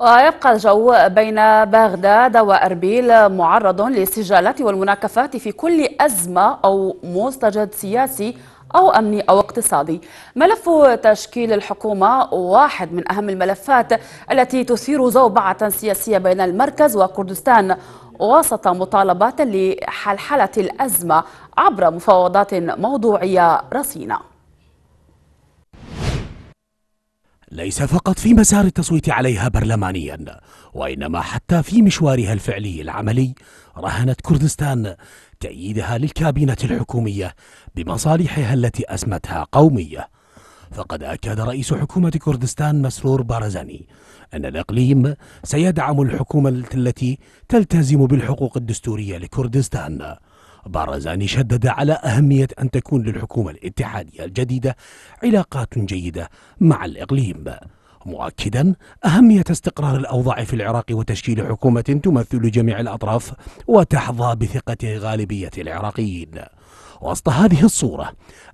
ويبقى الجو بين بغداد وأربيل معرض للسجالات والمناكفات في كل أزمة أو مستجد سياسي أو أمني أو اقتصادي ملف تشكيل الحكومة واحد من أهم الملفات التي تثير زوبعة سياسية بين المركز وكردستان وسط مطالبات لحلحلة الأزمة عبر مفاوضات موضوعية رصينة ليس فقط في مسار التصويت عليها برلمانيا وإنما حتى في مشوارها الفعلي العملي رهنت كردستان تأييدها للكابينة الحكومية بمصالحها التي أسمتها قومية فقد أكد رئيس حكومة كردستان مسرور بارزاني أن الإقليم سيدعم الحكومة التي تلتزم بالحقوق الدستورية لكردستان بارزاني شدد على أهمية أن تكون للحكومة الاتحادية الجديدة علاقات جيدة مع الإقليم مؤكدا أهمية استقرار الأوضاع في العراق وتشكيل حكومة تمثل جميع الأطراف وتحظى بثقة غالبية العراقيين وسط هذه الصورة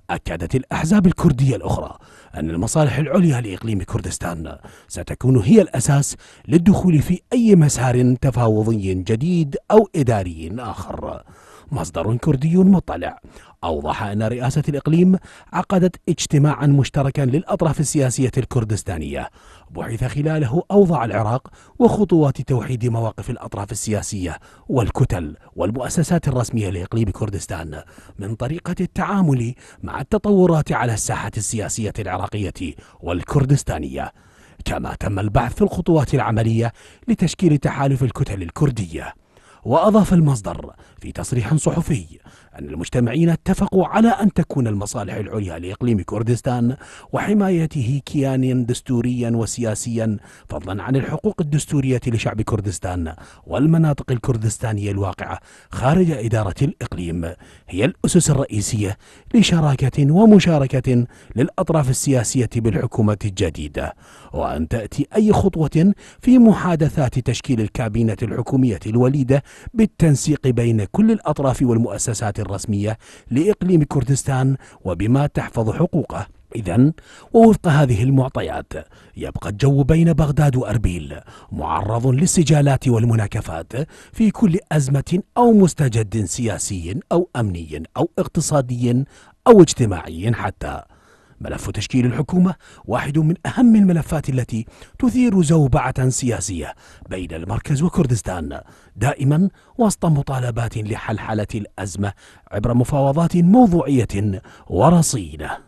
أكدت الأحزاب الكردية الأخرى أن المصالح العليا لإقليم كردستان ستكون هي الأساس للدخول في أي مسار تفاوضي جديد أو إداري آخر مصدر كردي مطلع أوضح أن رئاسة الإقليم عقدت اجتماعا مشتركا للأطراف السياسية الكردستانية بحث خلاله أوضاع العراق وخطوات توحيد مواقف الأطراف السياسية والكتل والمؤسسات الرسمية لإقليم كردستان من طريقة التعامل مع التطورات على الساحة السياسية العراقية والكردستانية كما تم البحث في الخطوات العملية لتشكيل تحالف الكتل الكردية وأضاف المصدر في تصريح صحفي أن المجتمعين اتفقوا على أن تكون المصالح العليا لإقليم كردستان وحمايته كيانا دستوريا وسياسيا فضلا عن الحقوق الدستورية لشعب كردستان والمناطق الكردستانية الواقعة خارج إدارة الإقليم هي الأسس الرئيسية لشراكة ومشاركة للأطراف السياسية بالحكومة الجديدة وأن تأتي أي خطوة في محادثات تشكيل الكابينة الحكومية الوليدة بالتنسيق بين كل الأطراف والمؤسسات الرسمية لإقليم كردستان وبما تحفظ حقوقه إذا ووفق هذه المعطيات يبقى الجو بين بغداد وأربيل معرض للسجالات والمناكفات في كل أزمة أو مستجد سياسي أو أمني أو اقتصادي أو اجتماعي حتى ملف تشكيل الحكومة واحد من أهم الملفات التي تثير زوبعة سياسية بين المركز وكردستان دائما وسط مطالبات لحلحلة الأزمة عبر مفاوضات موضوعية ورصينة